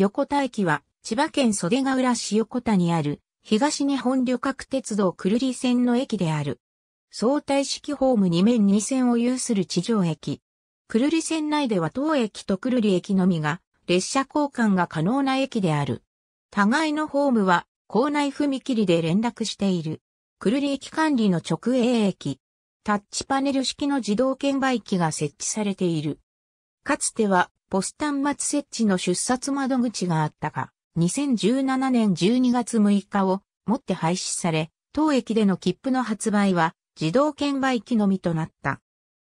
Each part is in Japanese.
横田駅は、千葉県袖ヶ浦市横田にある、東日本旅客鉄道久留里線の駅である。相対式ホーム2面2線を有する地上駅。久留里線内では当駅と久留里駅のみが、列車交換が可能な駅である。互いのホームは、校内踏切で連絡している。久留里駅管理の直営駅。タッチパネル式の自動券売機が設置されている。かつては、ポス端末設置の出札窓口があったが、2017年12月6日をもって廃止され、当駅での切符の発売は自動券売機のみとなった。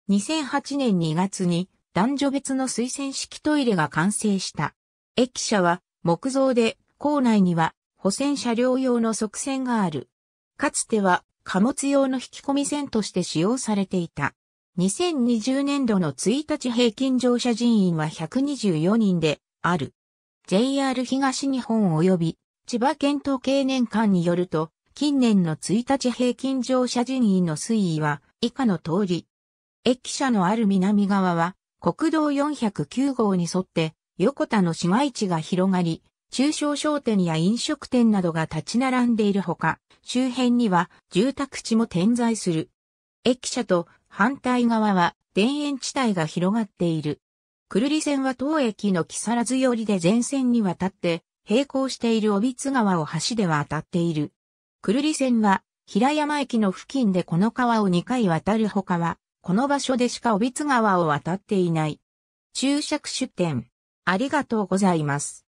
2008年2月に男女別の推薦式トイレが完成した。駅舎は木造で構内には補線車両用の側線がある。かつては貨物用の引き込み線として使用されていた。2020年度の1日平均乗車人員は124人である。JR 東日本及び千葉県統計年間によると、近年の1日平均乗車人員の推移は以下の通り。駅舎のある南側は国道409号に沿って横田の市街地が広がり、中小商店や飲食店などが立ち並んでいるほか、周辺には住宅地も点在する。駅舎と反対側は田園地帯が広がっている。久留里線は当駅の木更津寄りで全線に渡って、並行している帯津川を橋で渡っている。久留里線は、平山駅の付近でこの川を2回渡るほかは、この場所でしか帯津川を渡っていない。注釈出典。ありがとうございます。